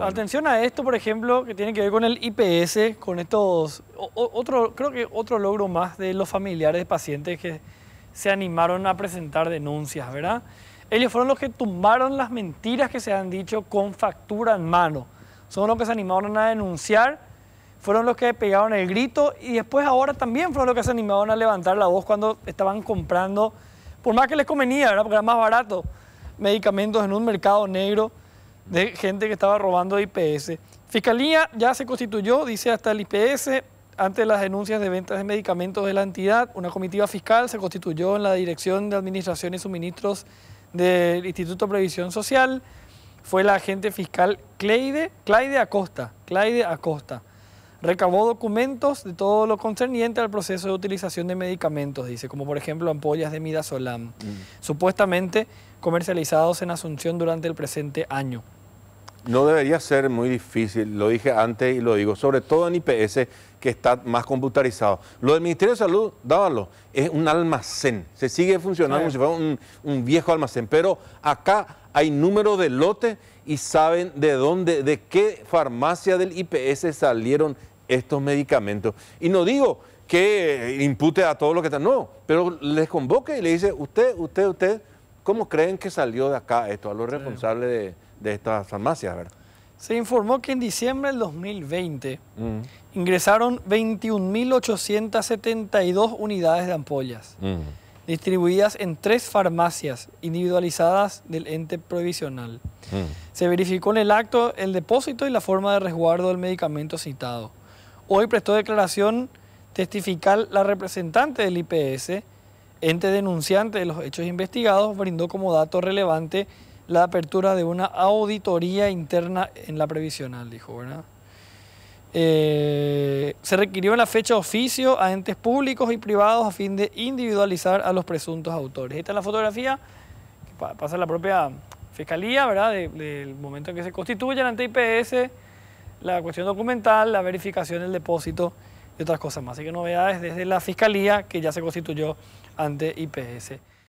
Atención a esto, por ejemplo, que tiene que ver con el IPS, con estos. otro, creo que otro logro más de los familiares de pacientes que se animaron a presentar denuncias, ¿verdad? Ellos fueron los que tumbaron las mentiras que se han dicho con factura en mano. Son los que se animaron a denunciar, fueron los que pegaron el grito y después ahora también fueron los que se animaron a levantar la voz cuando estaban comprando, por más que les convenía, ¿verdad? Porque era más barato, medicamentos en un mercado negro de gente que estaba robando IPS. Fiscalía ya se constituyó, dice hasta el IPS, ante las denuncias de ventas de medicamentos de la entidad. Una comitiva fiscal se constituyó en la Dirección de Administración y Suministros del Instituto de Previsión Social. Fue la agente fiscal Claide, Acosta. Acosta. Recabó documentos de todo lo concerniente al proceso de utilización de medicamentos, dice, como por ejemplo ampollas de midazolam, mm. supuestamente comercializados en Asunción durante el presente año. No debería ser muy difícil, lo dije antes y lo digo, sobre todo en IPS que está más computarizado. Lo del Ministerio de Salud, dábalo, es un almacén, se sigue funcionando como si fuera un, viejo almacén, pero acá hay número de lote y saben de dónde, de qué farmacia del IPS salieron estos medicamentos. Y no digo que impute a todo lo que está, no, pero les convoque y le dice, usted, usted, usted, ¿cómo creen que salió de acá esto? A los responsables de de estas farmacias, Se informó que en diciembre del 2020 mm. ingresaron 21.872 unidades de ampollas, mm. distribuidas en tres farmacias individualizadas del ente provisional. Mm. Se verificó en el acto el depósito y la forma de resguardo del medicamento citado. Hoy prestó declaración testifical la representante del IPS, ente denunciante de los hechos investigados, brindó como dato relevante la apertura de una auditoría interna en la previsional, dijo, ¿verdad? Eh, se requirió en la fecha oficio a entes públicos y privados a fin de individualizar a los presuntos autores. Esta es la fotografía que pasa la propia fiscalía, ¿verdad? del momento en que se constituye ante IPS, la cuestión documental, la verificación, el depósito y otras cosas más. Así que novedades desde la fiscalía que ya se constituyó ante IPS.